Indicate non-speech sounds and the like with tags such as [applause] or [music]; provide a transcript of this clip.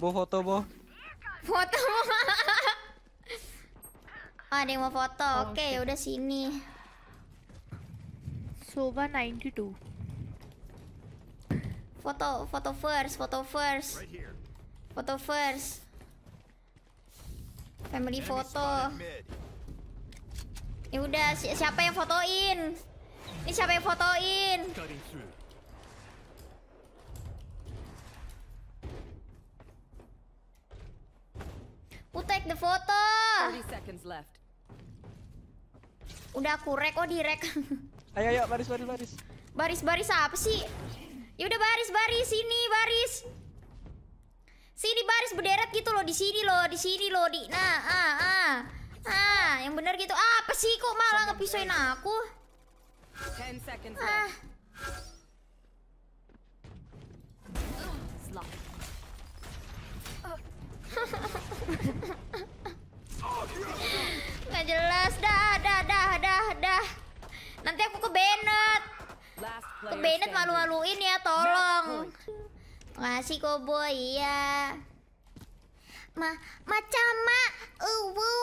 Bo foto Bo. Foto. oh, [laughs] ada yang mau foto. Oh, Oke, okay, udah sini. Soba 92. Foto, foto first, foto first. Foto first. Family foto. Ya udah, si siapa yang fotoin? Ini siapa yang fotoin? rek the photo. Udah aku rek, oh direk. [laughs] ayo ayo baris baris baris. Baris baris apa sih? Ya udah baris baris sini baris. Sini baris berderet gitu loh di sini loh, di sini loh di. Nah, ah ah. Ah, yang benar gitu. apa sih kok malah ngepisoin aku? Ah. Ke Bennett malu-maluin ya, tolong. Oh. Makasih kok, boy. Iya. Ma, macam ma, uwu.